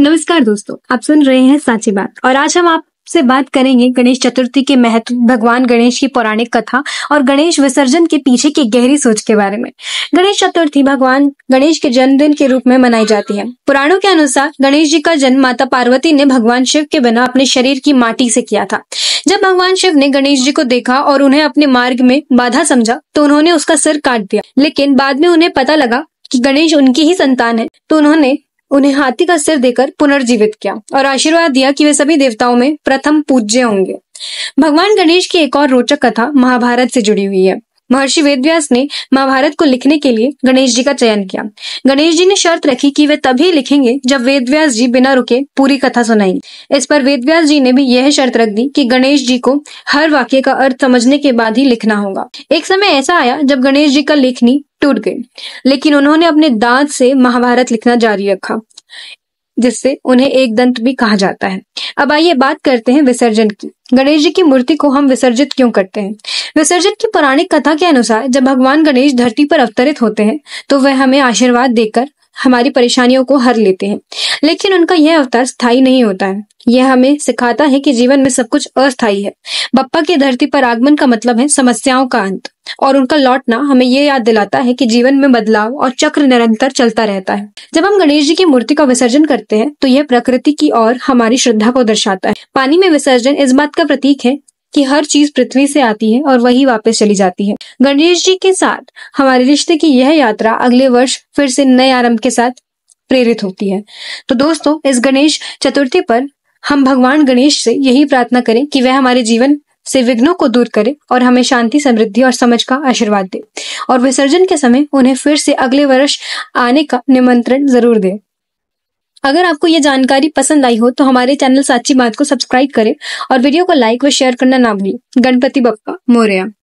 नमस्कार दोस्तों आप सुन रहे हैं सांची बात और आज हम आपसे बात करेंगे गणेश चतुर्थी के महत्व भगवान गणेश की पौराणिक कथा और गणेश विसर्जन के पीछे की गहरी सोच के बारे में गणेश चतुर्थी भगवान गणेश के जन्मदिन के रूप में मनाई जाती है पुराणों के अनुसार गणेश जी का जन्म माता पार्वती ने भगवान शिव के बिना अपने शरीर की माटी से किया था जब भगवान शिव ने गणेश जी को देखा और उन्हें अपने मार्ग में बाधा समझा तो उन्होंने उसका सिर काट दिया लेकिन बाद में उन्हें पता लगा कि गणेश उनकी ही संतान है तो उन्होंने उन्हें हाथी का सिर देकर पुनर्जीवित किया और आशीर्वाद दिया कि वे सभी देवताओं में प्रथम पूज्य होंगे भगवान गणेश की एक और रोचक कथा महाभारत से जुड़ी हुई है महर्षि वेदव्यास ने महाभारत को लिखने के लिए गणेश जी का चयन किया गणेश जी ने शर्त रखी कि वे तभी लिखेंगे जब वेदव्यास जी बिना रुके पूरी कथा सुनाएंगे इस पर वेदव्यास जी ने भी यह शर्त रख दी कि गणेश जी को हर वाक्य का अर्थ समझने के बाद ही लिखना होगा एक समय ऐसा आया जब गणेश जी का लेखनी टूट गई लेकिन उन्होंने अपने दांत से महाभारत लिखना जारी रखा जिससे उन्हें एक दंत भी कहा जाता है अब आइए बात करते हैं विसर्जन की गणेश जी की मूर्ति को हम विसर्जित क्यों करते हैं विसर्जन की पौराणिक कथा के अनुसार जब भगवान गणेश धरती पर अवतरित होते हैं तो वह हमें आशीर्वाद देकर हमारी परेशानियों को हर लेते हैं लेकिन उनका यह अवतार स्थायी नहीं होता है यह हमें सिखाता है कि जीवन में सब कुछ अस्थायी है बप्पा की धरती पर आगमन का मतलब है समस्याओं का अंत और उनका लौटना हमें ये याद दिलाता है कि जीवन में बदलाव और चक्र निरंतर चलता रहता है जब हम गणेश जी की मूर्ति का विसर्जन करते हैं तो यह प्रकृति की और हमारी श्रद्धा को दर्शाता है पानी में विसर्जन इस बात का प्रतीक है कि हर चीज पृथ्वी से आती है और वही वापस चली जाती है गणेश जी के साथ हमारे रिश्ते की यह यात्रा अगले वर्ष फिर से नए आरंभ के साथ प्रेरित होती है तो दोस्तों इस गणेश चतुर्थी पर हम भगवान गणेश से यही प्रार्थना करें कि वह हमारे जीवन से विघ्नों को दूर करे और हमें शांति समृद्धि और समझ का आशीर्वाद दे और विसर्जन के समय उन्हें फिर से अगले वर्ष आने का निमंत्रण जरूर दे अगर आपको ये जानकारी पसंद आई हो तो हमारे चैनल साची बात को सब्सक्राइब करें और वीडियो को लाइक व शेयर करना ना भूलें गणपति बप्पा मोरिया